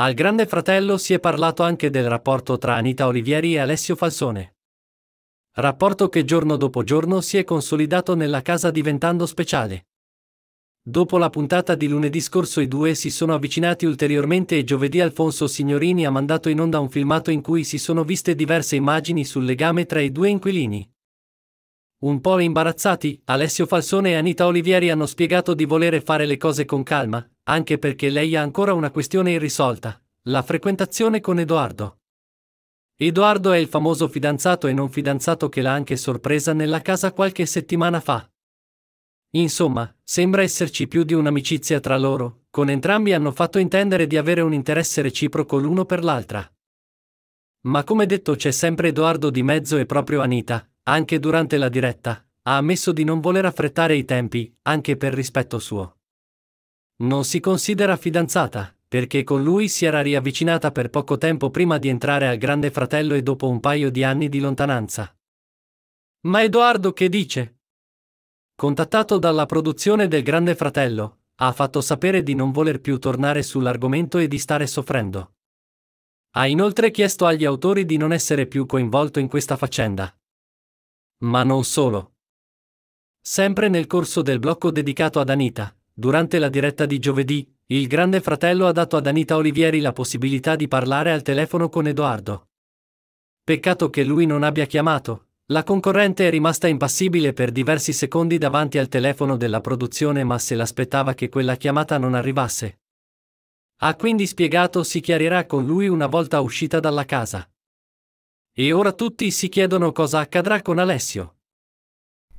Al Grande Fratello si è parlato anche del rapporto tra Anita Olivieri e Alessio Falsone. Rapporto che giorno dopo giorno si è consolidato nella casa diventando speciale. Dopo la puntata di lunedì scorso i due si sono avvicinati ulteriormente e giovedì Alfonso Signorini ha mandato in onda un filmato in cui si sono viste diverse immagini sul legame tra i due inquilini. Un po' imbarazzati, Alessio Falsone e Anita Olivieri hanno spiegato di volere fare le cose con calma, anche perché lei ha ancora una questione irrisolta, la frequentazione con Edoardo. Edoardo è il famoso fidanzato e non fidanzato che l'ha anche sorpresa nella casa qualche settimana fa. Insomma, sembra esserci più di un'amicizia tra loro, con entrambi hanno fatto intendere di avere un interesse reciproco l'uno per l'altra. Ma come detto c'è sempre Edoardo di mezzo e proprio Anita, anche durante la diretta, ha ammesso di non voler affrettare i tempi, anche per rispetto suo. Non si considera fidanzata, perché con lui si era riavvicinata per poco tempo prima di entrare al Grande Fratello e dopo un paio di anni di lontananza. Ma Edoardo che dice? Contattato dalla produzione del Grande Fratello, ha fatto sapere di non voler più tornare sull'argomento e di stare soffrendo. Ha inoltre chiesto agli autori di non essere più coinvolto in questa faccenda. Ma non solo. Sempre nel corso del blocco dedicato ad Anita, Durante la diretta di giovedì, il Grande Fratello ha dato ad Anita Olivieri la possibilità di parlare al telefono con Edoardo. Peccato che lui non abbia chiamato. La concorrente è rimasta impassibile per diversi secondi davanti al telefono della produzione ma se l'aspettava che quella chiamata non arrivasse. Ha quindi spiegato si chiarirà con lui una volta uscita dalla casa. E ora tutti si chiedono cosa accadrà con Alessio.